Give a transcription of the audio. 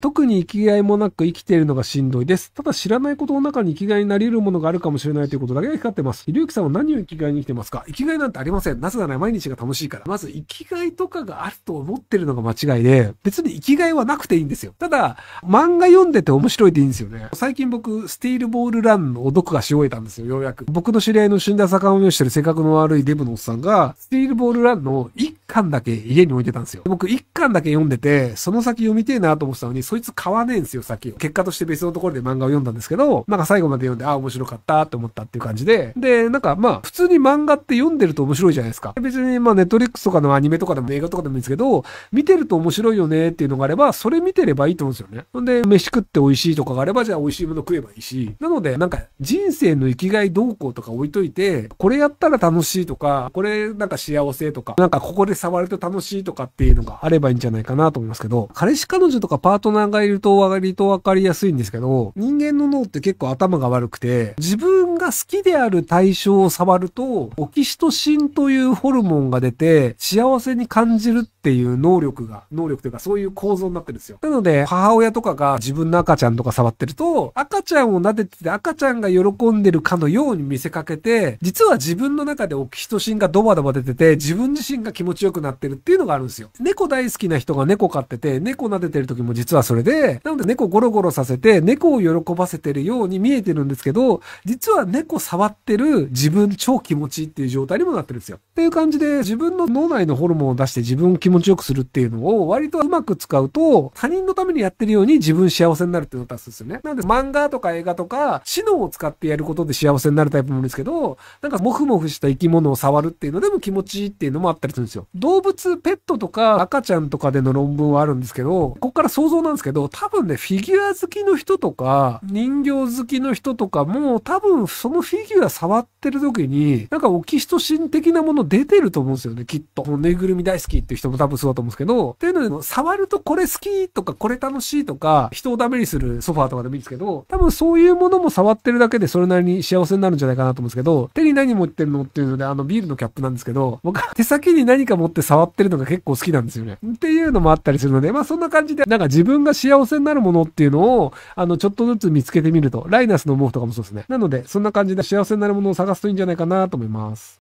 特に生きがいもなく生きているのがしんどいです。ただ知らないことの中に生きがいになり得るものがあるかもしれないということだけが光ってます。ひるゆきさんは何を生きがいに生きてますか生きがいなんてありません。なぜなら毎日が楽しいから。まず生きがいとかがあると思ってるのが間違いで、別に生きがいはなくていいんですよ。ただ、漫画読んでて面白いでいいんですよね。最近僕、スティールボールランを読がし終えたんですよ、ようやく。僕の知り合いの死んだ魚を用意してる性格の悪いデブのおっさんが、スティールボールランの巻だけ家に置いてたんですよ。僕1巻だけ読んでて、その先読みてえなと思ってたのに、そいつ買わねえんですよ、先を。結果として別のところで漫画を読んだんですけど、なんか最後まで読んで、ああ、面白かったって思ったっていう感じで、で、なんかまあ、普通に漫画って読んでると面白いじゃないですか。別にまあ、ネットリックスとかのアニメとかでも映画とかでもいいんですけど、見てると面白いよねっていうのがあれば、それ見てればいいと思うんですよね。ほんで、飯食って美味しいとかがあれば、じゃあ美味しいもの食えばいいし。なので、なんか人生の生きがいどうこうとか置いといて、これやったら楽しいとか、これなんか幸せとか、なんかここで触ると楽しいとかっていうのがあればいいんじゃないかなと思いますけど、彼氏彼女とかパートナーがいると割と分かりやすいんですけど、人間の脳って結構頭が悪くて、自分が好きである対象を触ると、オキシトシンというホルモンが出て、幸せに感じるってっていう能力が、能力というかそういう構造になってるんですよ。なので、母親とかが自分の赤ちゃんとか触ってると、赤ちゃんを撫でてて赤ちゃんが喜んでるかのように見せかけて、実は自分の中でオキシトシンがドバドバ出てて、自分自身が気持ちよくなってるっていうのがあるんですよ。猫大好きな人が猫飼ってて、猫撫でてる時も実はそれで、なので猫ゴロゴロさせて、猫を喜ばせてるように見えてるんですけど、実は猫触ってる自分超気持ちいいっていう状態にもなってるんですよ。っていう感じで、自分の脳内のホルモンを出して自分を気持持ちよくするっていうのを割とうまく使うと他人のためにやってるように自分幸せになるっていうのを出すんですよね。なんで漫画とか映画とか知能を使ってやることで幸せになるタイプもんですけど、なんかモフモフした生き物を触るっていうのでも気持ちいいっていうのもあったりするんですよ。動物、ペットとか赤ちゃんとかでの論文はあるんですけど、こっから想像なんですけど、多分ね、フィギュア好きの人とか、人形好きの人とかも、多分そのフィギュア触ってる時に、なんかオキシトシン的なもの出てると思うんですよね、きっと。ぬいぐるみ大好きっていう人も多分そうだと思うんですけど、っていうの触るとこれ好きとかこれ楽しいとか、人をダメにするソファーとかでもいいんですけど、多分そういうものも触ってるだけでそれなりに幸せになるんじゃないかなと思うんですけど、手に何持ってるのっていうので、あのビールのキャップなんですけど、僕は手先に何か持って触ってるのが結構好きなんですよね。っていうのもあったりするので、まあそんな感じで、なんか自分が幸せになるものっていうのを、あの、ちょっとずつ見つけてみると、ライナスの毛布とかもそうですね。なので、そんな感じで幸せになるものを探すといいんじゃないかなと思います。